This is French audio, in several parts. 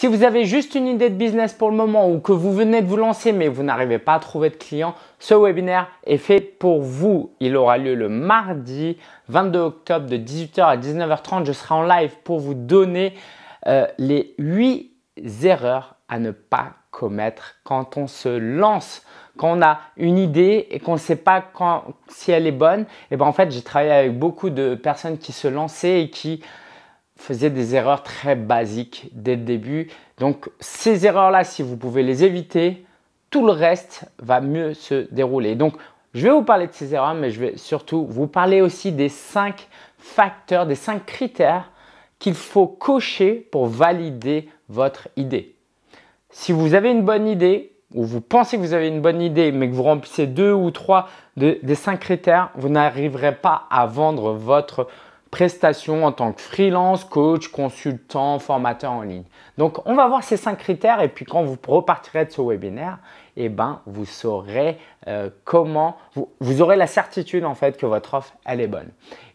Si vous avez juste une idée de business pour le moment ou que vous venez de vous lancer mais vous n'arrivez pas à trouver de clients, ce webinaire est fait pour vous. Il aura lieu le mardi 22 octobre de 18h à 19h30. Je serai en live pour vous donner euh, les 8 erreurs à ne pas commettre quand on se lance, quand on a une idée et qu'on ne sait pas si elle est bonne. Et eh ben en fait, j'ai travaillé avec beaucoup de personnes qui se lançaient et qui faisait des erreurs très basiques dès le début. Donc ces erreurs-là, si vous pouvez les éviter, tout le reste va mieux se dérouler. Donc je vais vous parler de ces erreurs, mais je vais surtout vous parler aussi des 5 facteurs, des 5 critères qu'il faut cocher pour valider votre idée. Si vous avez une bonne idée, ou vous pensez que vous avez une bonne idée, mais que vous remplissez deux ou trois des cinq critères, vous n'arriverez pas à vendre votre prestations en tant que freelance, coach, consultant, formateur en ligne. Donc, on va voir ces cinq critères et puis quand vous repartirez de ce webinaire, eh ben, vous saurez euh, comment, vous, aurez la certitude en fait que votre offre, elle est bonne.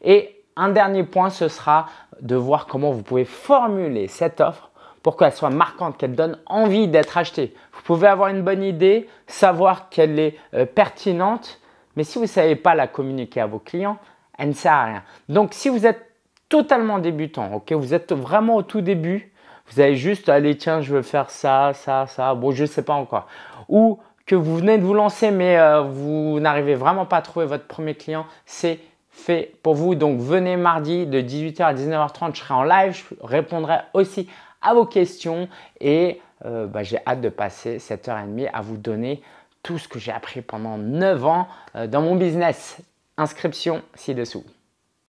Et un dernier point, ce sera de voir comment vous pouvez formuler cette offre pour qu'elle soit marquante, qu'elle donne envie d'être achetée. Vous pouvez avoir une bonne idée, savoir qu'elle est euh, pertinente, mais si vous ne savez pas la communiquer à vos clients, elle ne sert à rien. Donc si vous êtes totalement débutant, ok, vous êtes vraiment au tout début, vous avez juste allez tiens je veux faire ça, ça, ça, bon je ne sais pas encore, ou que vous venez de vous lancer mais euh, vous n'arrivez vraiment pas à trouver votre premier client, c'est fait pour vous. Donc venez mardi de 18h à 19h30, je serai en live, je répondrai aussi à vos questions et euh, bah, j'ai hâte de passer cette heure et demie à vous donner tout ce que j'ai appris pendant 9 ans euh, dans mon business. Inscription ci-dessous.